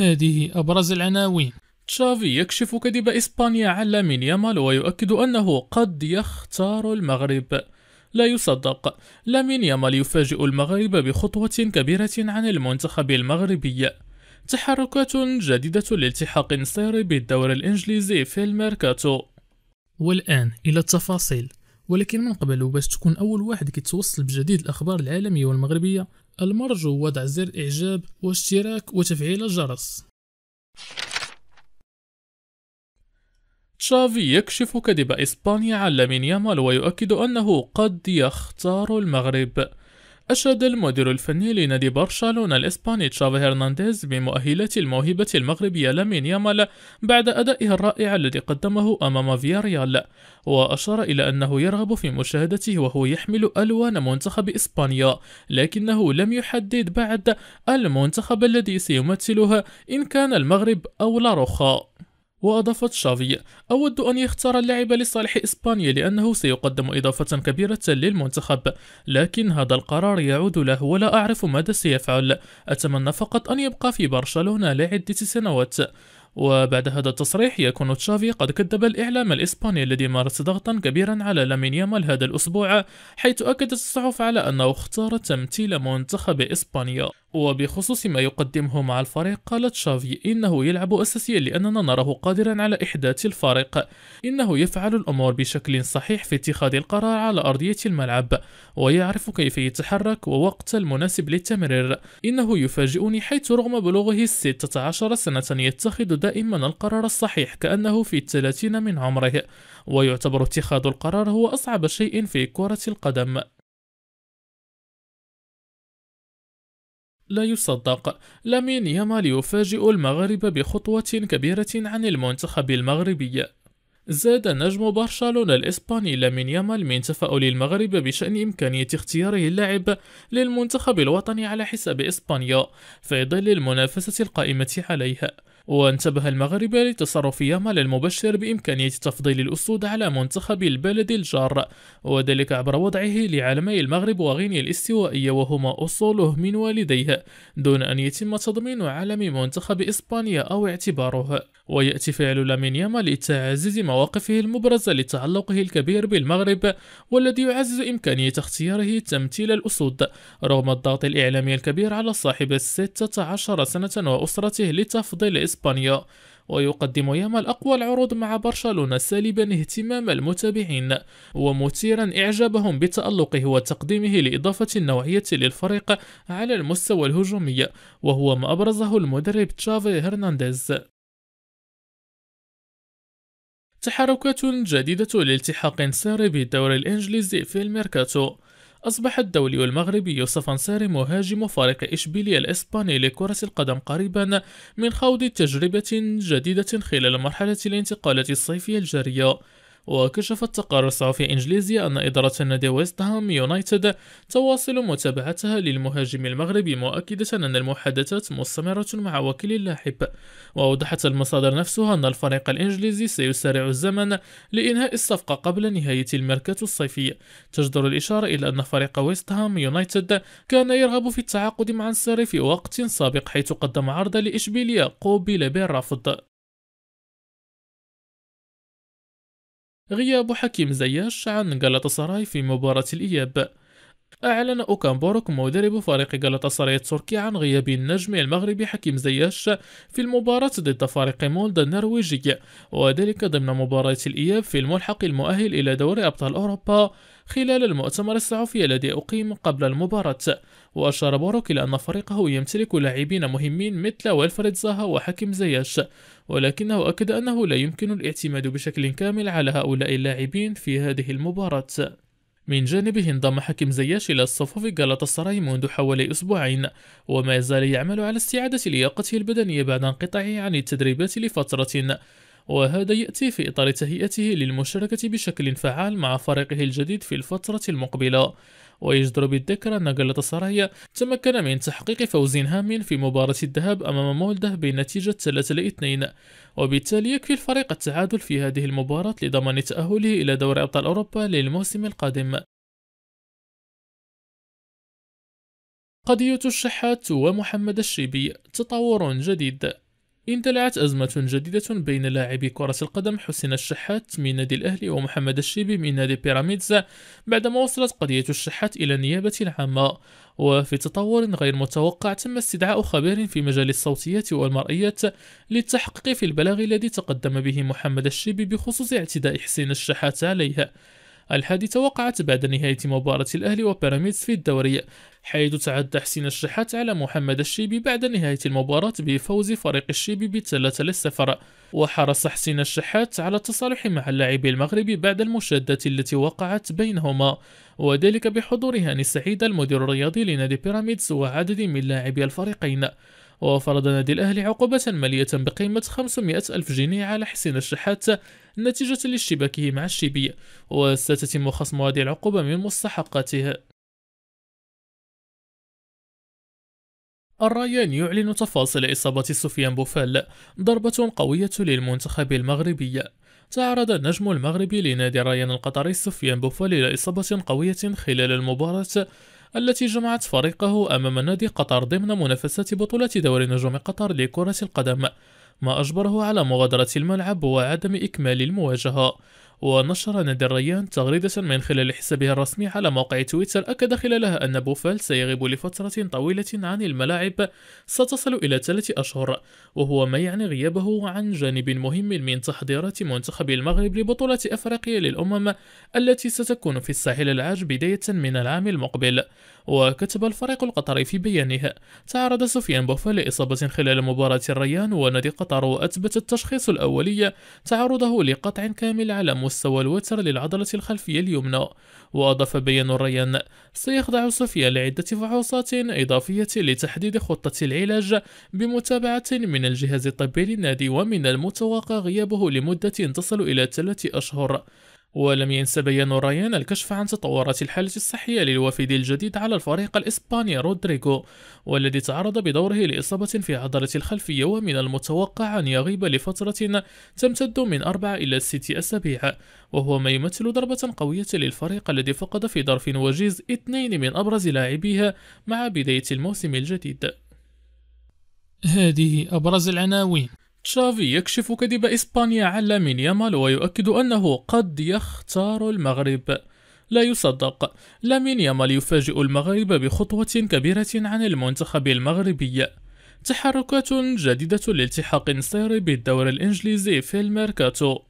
هذه أبرز العناوين تشافي يكشف كذب إسبانيا على لامين يامال ويؤكد أنه قد يختار المغرب لا يصدق لامين يامال يفاجئ المغرب بخطوة كبيرة عن المنتخب المغربي تحركات جديدة لالتحاق سيري بالدوري الإنجليزي في الميركاتو والآن إلى التفاصيل ولكن من قبل وباش تكون أول واحد كيتوصل بجديد الأخبار العالمية والمغربية المرجو وضع زر إعجاب واشتراك وتفعيل الجرس تشافي يكشف كذب إسبانيا على لامين يامال ويؤكد أنه قد يختار المغرب أشاد المدير الفني لنادي برشلونة الإسباني تشافي هرنانديز بمؤهلة الموهبة المغربية لامين يامال بعد أدائها الرائع الذي قدمه أمام فياريال وأشار إلى أنه يرغب في مشاهدته وهو يحمل ألوان منتخب إسبانيا لكنه لم يحدد بعد المنتخب الذي سيمثلها إن كان المغرب أو لاروخا. وأضافت شافي أود أن يختار اللاعب لصالح إسبانيا لأنه سيقدم إضافة كبيرة للمنتخب لكن هذا القرار يعود له ولا أعرف ماذا سيفعل أتمنى فقط أن يبقى في برشلونة لعدة سنوات وبعد هذا التصريح يكون تشافي قد كذب الإعلام الإسباني الذي مارس ضغطا كبيرا على لامين يامال هذا الأسبوع حيث أكدت الصحف على أنه اختار تمثيل منتخب إسبانيا وبخصوص ما يقدمه مع الفريق قال تشافي إنه يلعب أساسيا لأننا نراه قادرا على إحداث الفريق إنه يفعل الأمور بشكل صحيح في اتخاذ القرار على أرضية الملعب ويعرف كيف يتحرك ووقت المناسب للتمرير إنه يفاجئني حيث رغم بلوغه 16 سنة يتخذ دائما القرار الصحيح كأنه في الثلاثين من عمره ويعتبر اتخاذ القرار هو أصعب شيء في كرة القدم لا يصدق لامين يامال يفاجئ المغرب بخطوة كبيرة عن المنتخب المغربي زاد نجم برشلونة الإسباني لامين يامال من تفاؤل المغرب بشأن إمكانية اختياره اللاعب للمنتخب الوطني على حساب إسبانيا في ظل المنافسة القائمة عليها وانتبه المغرب لتصرف يامال المبشر بإمكانية تفضيل الأسود على منتخب البلد الجار وذلك عبر وضعه لعالمي المغرب وغينيا الاستوائية وهما أصوله من والديه دون أن يتم تضمين عالم منتخب إسبانيا أو اعتباره ويأتي فعل لامين يامال لتعزيز مواقفه المبرزة لتعلقه الكبير بالمغرب والذي يعزز إمكانية اختياره تمثيل الأسود رغم الضغط الإعلامي الكبير على صاحب 16 سنة وأسرته لتفضيل إسبانيا إسبانيا ويقدم يامال أقوى العروض مع برشلونة سالبا اهتمام المتابعين ومثيرا إعجابهم بتألقه وتقديمه لإضافة النوعية للفريق على المستوى الهجومي وهو ما أبرزه المدرب تشافي هرنانديز تحركات جديدة لالتحاق ساري بالدوري الإنجليزي في الميركاتو أصبح الدولي المغربي يوسف أنصاري مهاجم فريق إشبيلية الإسباني لكرة القدم قريبا من خوض تجربة جديدة خلال مرحلة الانتقالات الصيفية الجارية وكشف التقارير الصحفية إنجليزية أن إدارة نادي ويست هام يونايتد تواصل متابعتها للمهاجم المغربي مؤكدة أن المحادثات مستمرة مع وكيل اللاعب وأوضحت المصادر نفسها أن الفريق الإنجليزي سيسارع الزمن لإنهاء الصفقة قبل نهاية الميركاتو الصيفي تجدر الإشارة إلى أن فريق ويست هام يونايتد كان يرغب في التعاقد مع الساري في وقت سابق حيث قدم عرض لإشبيلية قوبل بالرفض غياب حكيم زياش عن غلطة سراي في مباراة الإياب أعلن أوكامبورك مدرب فريق جالاتا التركي عن غياب النجم المغربي حكيم زياش في المباراة ضد فريق مولد النرويجي وذلك ضمن مباراة الإياب في الملحق المؤهل إلى دوري أبطال أوروبا خلال المؤتمر الصحفي الذي أقيم قبل المباراة وأشار بوروك إلى أن فريقه يمتلك لاعبين مهمين مثل ويلفريد زاها وحكيم زياش ولكنه أكد أنه لا يمكن الاعتماد بشكل كامل على هؤلاء اللاعبين في هذه المباراة من جانبه انضم حكيم زياش إلى صفوف جالاتا منذ حوالي أسبوعين وما زال يعمل على استعادة لياقته البدنية بعد انقطاعه عن التدريبات لفترة وهذا يأتي في إطار تهيئته للمشاركة بشكل فعال مع فريقه الجديد في الفترة المقبلة ويجدر بالذكر أن قلة السرايا تمكن من تحقيق فوز هام في مباراة الذهاب أمام مولده بنتيجة 3 2 وبالتالي يكفي الفريق التعادل في هذه المباراة لضمان تأهله إلى دوري أبطال أوروبا للموسم القادم قضية الشحات ومحمد الشيبي تطور جديد اندلعت أزمة جديدة بين لاعبي كرة القدم حسين الشحات من نادي الأهلي ومحمد الشيبي من نادي بيراميدز بعدما وصلت قضية الشحات إلى النيابة العامة وفي تطور غير متوقع تم استدعاء خبير في مجال الصوتيات والمرئيات للتحقيق في البلاغ الذي تقدم به محمد الشيبي بخصوص اعتداء حسين الشحات عليه الحادثة وقعت بعد نهاية مباراة الأهلي وبيراميدز في الدوري حيث تعدى حسين الشحات على محمد الشيبي بعد نهاية المباراة بفوز فريق الشيبي بثلاثة للصفر وحرص حسين الشحات على التصالح مع اللاعب المغربي بعد المشادة التي وقعت بينهما وذلك بحضور هاني السعيد المدير الرياضي لنادي بيراميدز وعدد من لاعبي الفريقين وفرض نادي الأهلي عقوبة مالية بقيمة 500 ألف جنيه على حسين الشحات نتيجة لاشتباكه مع الشيبي وستتم خصم هذه العقوبة من مستحقاتها الريان يعلن تفاصيل إصابة سفيان بوفال ضربة قوية للمنتخب المغربي تعرض النجم المغربي لنادي الريان القطري سفيان بوفال إلى إصابة قوية خلال المباراة التي جمعت فريقه أمام نادي قطر ضمن منافسات بطولة دوري نجوم قطر لكرة القدم ما أجبره على مغادرة الملعب وعدم إكمال المواجهة ونشر نادي الريان تغريدة من خلال حسابه الرسمي على موقع تويتر أكد خلالها أن بوفال سيغيب لفترة طويلة عن الملاعب ستصل إلى ثلاث أشهر وهو ما يعني غيابه عن جانب مهم من تحضيرات منتخب المغرب لبطولة أفريقيا للأمم التي ستكون في الساحل العاج بداية من العام المقبل وكتب الفريق القطري في بيانه تعرض سفيان بوفا لإصابة خلال مباراة الريان ونادي قطر وأثبت التشخيص الأولي تعرضه لقطع كامل على مستوى الوتر للعضلة الخلفية اليمنى وأضاف بيان الريان سيخضع سفيان لعدة فحوصات إضافية لتحديد خطة العلاج بمتابعة من الجهاز الطبي للنادي ومن المتوقع غيابه لمدة تصل إلى ثلاثة أشهر ولم ينس بيان رايان الكشف عن تطورات الحالة الصحية للوافد الجديد على الفريق الإسباني رودريغو والذي تعرض بدوره لإصابة في عضلة الخلفية ومن المتوقع أن يغيب لفترة تمتد من أربع إلى ست أسابيع وهو ما يمثل ضربة قوية للفريق الذي فقد في ظرف وجيز اثنين من أبرز لاعبيها مع بداية الموسم الجديد هذه أبرز العناوين تشافي يكشف كذب إسبانيا على من يامال ويؤكد أنه قد يختار المغرب لا يصدق لامين يامال يفاجئ المغرب بخطوة كبيرة عن المنتخب المغربي تحركات جديدة لالتحاق سيري بالدوري الإنجليزي في الميركاتو